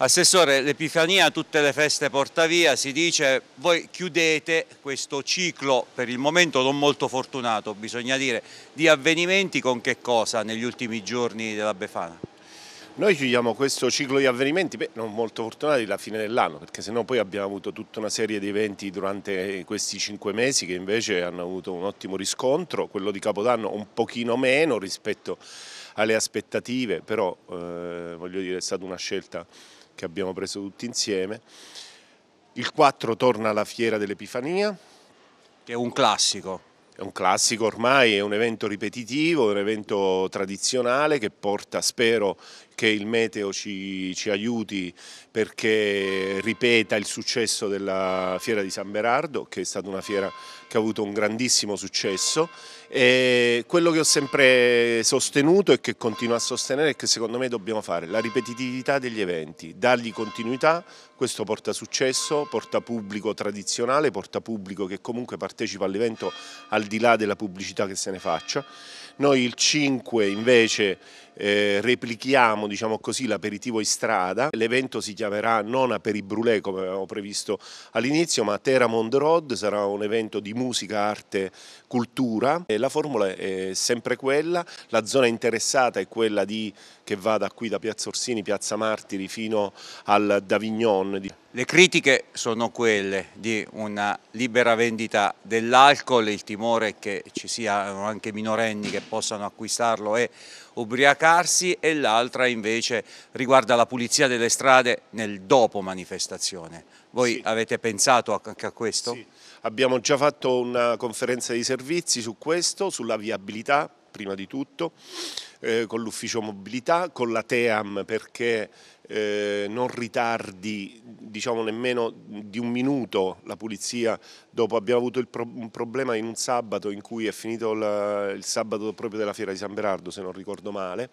Assessore, l'Epifania a tutte le feste porta via, si dice voi chiudete questo ciclo per il momento non molto fortunato, bisogna dire, di avvenimenti con che cosa negli ultimi giorni della Befana? Noi chiudiamo questo ciclo di avvenimenti, beh, non molto fortunati, la fine dell'anno, perché sennò poi abbiamo avuto tutta una serie di eventi durante questi cinque mesi che invece hanno avuto un ottimo riscontro, quello di Capodanno un pochino meno rispetto alle aspettative, però eh, voglio dire è stata una scelta che abbiamo preso tutti insieme. Il 4 torna alla Fiera dell'Epifania. Che è un classico. È un classico ormai, è un evento ripetitivo, è un evento tradizionale che porta, spero, perché il meteo ci, ci aiuti, perché ripeta il successo della fiera di San Berardo, che è stata una fiera che ha avuto un grandissimo successo. E quello che ho sempre sostenuto e che continuo a sostenere è che secondo me dobbiamo fare la ripetitività degli eventi, dargli continuità, questo porta successo, porta pubblico tradizionale, porta pubblico che comunque partecipa all'evento al di là della pubblicità che se ne faccia. Noi il 5 invece eh, replichiamo diciamo l'aperitivo in strada. L'evento si chiamerà non Aperi Brulé come avevamo previsto all'inizio, ma Teramond Road, sarà un evento di musica, arte, cultura. E la formula è sempre quella, la zona interessata è quella di, che va da qui da Piazza Orsini, Piazza Martiri fino al Davignon. Le critiche sono quelle di una libera vendita dell'alcol, il timore che ci siano anche minorenni che possano acquistarlo e ubriacarsi e l'altra invece riguarda la pulizia delle strade nel dopo manifestazione. Voi sì. avete pensato anche a questo? Sì. Abbiamo già fatto una conferenza di servizi su questo, sulla viabilità prima di tutto, eh, con l'ufficio mobilità, con la TEAM perché eh, non ritardi diciamo, nemmeno di un minuto la pulizia dopo abbiamo avuto pro un problema in un sabato in cui è finito il, il, sabato proprio della fiera di San Berardo se non ricordo male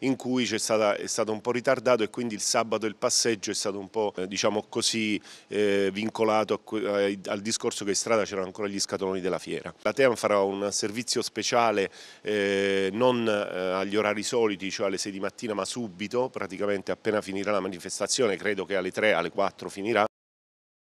in cui è, stata, è, stato un po' ritardato e quindi il sabato il passeggio è stato un po' eh, diciamo così eh, vincolato a, eh, al discorso che in strada c'erano ancora gli scatoloni della fiera. La TEAM farà un servizio speciale eh, non eh, agli orari soliti cioè alle 6 di mattina ma subito praticamente appena finirà la manifestazione credo che alle 3 alle 4 Esto finirá.